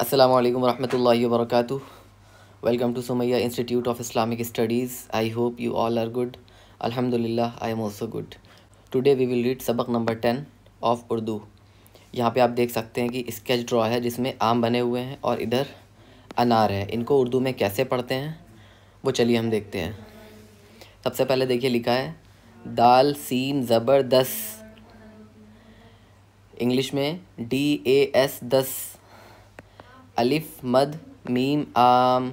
अस्सलाम वालेकुम रहमतुल्लाहि व बरकातुहू welcome to Sumaiya institute of Islamic studies I hope you all are good अल्हम्दुलिल्लाह I am also good today we will read सबक नंबर टेन ऑफ उर्दू यहाँ पे आप देख सकते हैं कि स्केच ड्रॉ है जिसमें आम बने हुए हैं और इधर अनार है इनको उर्दू में कैसे पढ़ते हैं वो चलिए हम देखते हैं सबसे पहले देखिए लिखा है दाल सीन ज़बरदस्त इंग्लिश में डी ए एस दस अलिफ मद मीम आम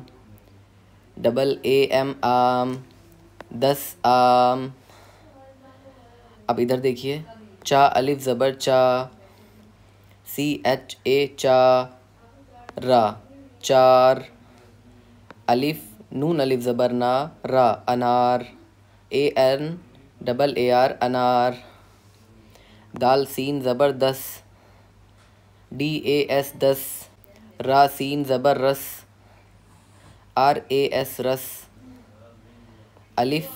डबल ए एम आम दस आम अब इधर देखिए चा अलिफ ज़बर चा सी एच ए चा रा चार अलिफ नून अलिफ ज़बर ना रा अनार A N double A R अनार दाल सीन दस डी ए एस दस रासीन ज़बर रस आर ए एस रस अलिफ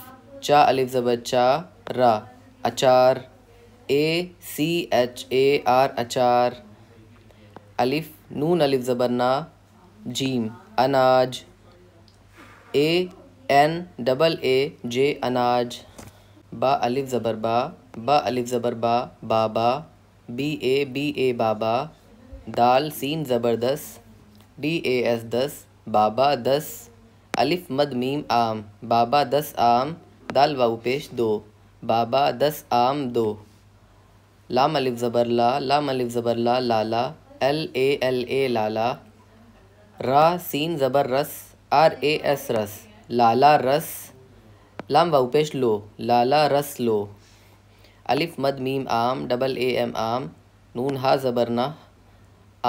चा अलिफ ज़बर चा रा अचार ए सी एच ए आर अचार अलिफ नून अलिफ ज़बर ना जीम अनाज ए एन डबल ए जे अनाज बा अलिफ ज़बर बा बा अलिफ ज़बर बा बाबा बी ए बी ए बाबा दाल सीन ज़बरदस्त डी ए एस दस बाबा दस अलिफ मद मीम आम बाबा दस आम दाल वाऊ पेश दो बाबा दस आम दो लाम अलिफ ज़बर ला लाम अलिफ ज़बर ला लाला एल ए एल ए लाला रा सीन ज़बर रस आर ए एस रस लाला रस लाम वाउपेश लो लाला रस लो अलिफ मद मीम आम डबल ए एम आम नून हा ज़बर ना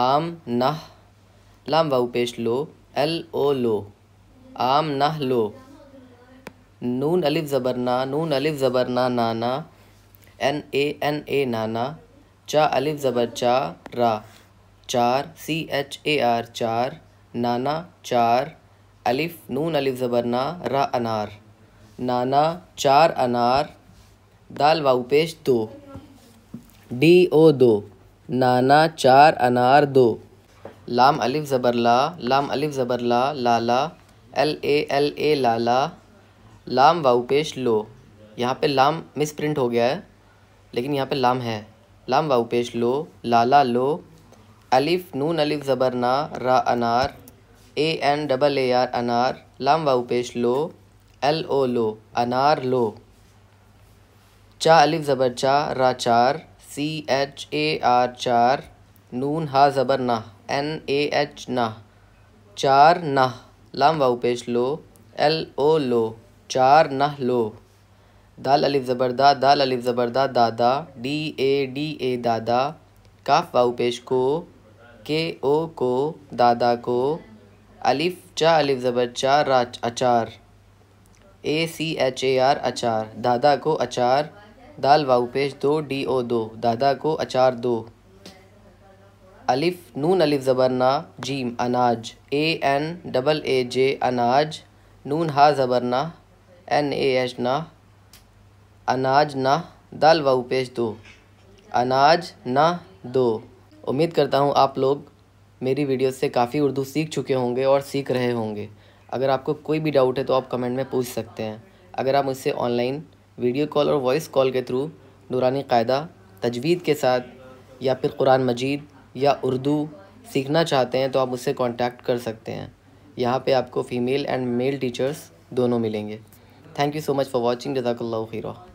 आम नह लाम वाऊ पेश लो एल ओ लो आम नह लो नून अलिफ ज़बरना नून अलिफ ज़बरना नाना एन ए एन ए नाना चा अलिफ ज़बर चा रा चार सी एच ए आर चार नाना चार अलिफ नून अलिफ ज़बरना रा अनार नाना चार अनार दाल वाऊ पेश दो डी ओ दो नाना चार अनार दो लाम अलिफ ज़बर ला लाम अलिफ ज़बर ला लाला एल ए एल ए लाला लाम वाउपेश लो यहाँ पे लाम मिस प्रिंट हो गया है लेकिन यहाँ पे लाम है लाम वाउपेश लो लाला लो अलिफ नून अलिफ ज़बर ना रा अनार A N double A R अनार लाम वाउपेश लो एल ओ लो अनार लो चा अलिफ ज़बर चा रा चार सी एच ए आर चार नून हा ज़बर नाह एन ए एच नाह चार नह लाम वाऊ पेश लो एल ओ लो चार नह लो दाल अलिफ ज़बरदा दाल अलिफ ज़बरदा दादा डी ए डी ए दादा काफ वाऊ पेश को के ओ को दादा को अलिफ चा अलिफ ज़बर चा राच अचार ए सी एच ए आर अचार दादा को अचार दाल वाऊ पेश दो डी ओ दो दादा को अचार दो अलिफ नून अलिफ ज़बरना जीम अनाज ए एन डबल ए जे अनाज नून हा ज़बरना एन ए एच ना अनाज ना दाल व उपेश दो अनाज ना दो उम्मीद करता हूँ आप लोग मेरी वीडियो से काफ़ी उर्दू सीख चुके होंगे और सीख रहे होंगे अगर आपको कोई भी डाउट है तो आप कमेंट में पूछ सकते हैं अगर आप मुझसे ऑनलाइन वीडियो कॉल और वॉइस कॉल के थ्रू नूरानी कायदा तजवीद के साथ या फिर कुरान मजीद या उर्दू सीखना चाहते हैं तो आप मुझसे कांटेक्ट कर सकते हैं यहाँ पे आपको फ़ीमेल एंड मेल टीचर्स दोनों मिलेंगे thank you so much for watching जजाकल्ला खीरा